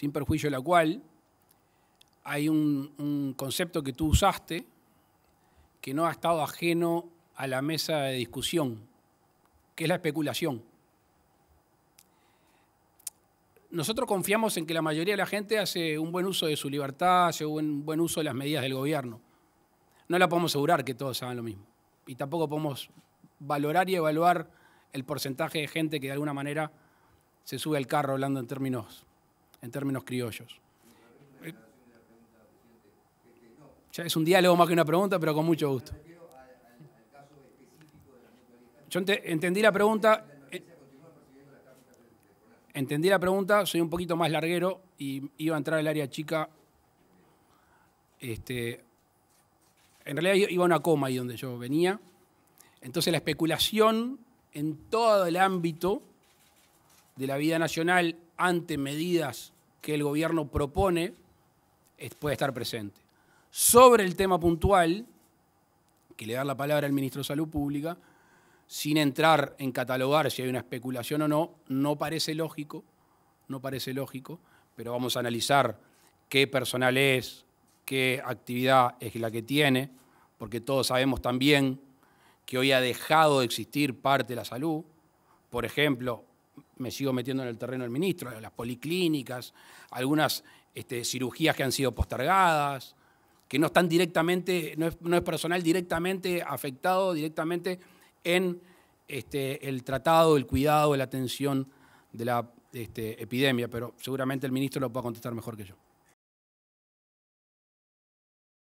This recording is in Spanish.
sin perjuicio de la cual hay un, concepto que tú usaste que no ha estado ajeno a la mesa de discusión, que es la especulación. Nosotros confiamos en que la mayoría de la gente hace un buen uso de su libertad, hace un buen uso de las medidas del gobierno. No la podemos asegurar que todos hagan lo mismo. Y tampoco podemos valorar y evaluar el porcentaje de gente que de alguna manera se sube al carro hablando en términos en términos criollos. Eh, ya es un diálogo más que una pregunta, pero con mucho gusto. Yo entendí la pregunta. Eh, entendí la pregunta, soy un poquito más larguero y iba a entrar al área chica. Este, en realidad iba a una coma ahí donde yo venía. Entonces la especulación en todo el ámbito de la vida nacional ante medidas que el gobierno propone, puede estar presente. Sobre el tema puntual, que le da la palabra al ministro de Salud Pública, sin entrar en catalogar si hay una especulación o no, no parece lógico, no parece lógico, pero vamos a analizar qué personal es, qué actividad es la que tiene, porque todos sabemos también que hoy ha dejado de existir parte de la salud. Por ejemplo, me sigo metiendo en el terreno del ministro, las policlínicas, algunas este, cirugías que han sido postergadas, que no están directamente, no es, personal directamente afectado directamente en este, el tratado, el cuidado, la atención de la este, epidemia, pero seguramente el ministro lo puede contestar mejor que yo.